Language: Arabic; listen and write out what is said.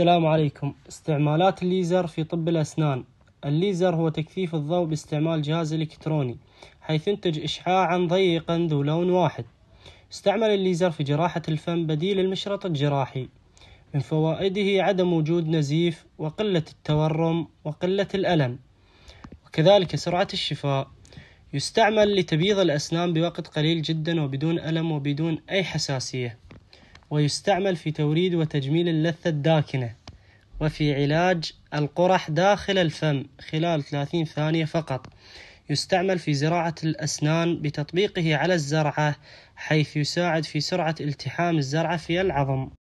السلام عليكم استعمالات الليزر في طب الأسنان الليزر هو تكثيف الضوء باستعمال جهاز إلكتروني حيث ينتج إشعاعا ضيقا ذو لون واحد استعمل الليزر في جراحة الفم بديل المشرط الجراحي من فوائده عدم وجود نزيف وقلة التورم وقلة الألم وكذلك سرعة الشفاء يستعمل لتبييض الأسنان بوقت قليل جدا وبدون ألم وبدون أي حساسية ويستعمل في توريد وتجميل اللثة الداكنة وفي علاج القرح داخل الفم خلال 30 ثانية فقط يستعمل في زراعة الأسنان بتطبيقه على الزرعة حيث يساعد في سرعة التحام الزرعة في العظم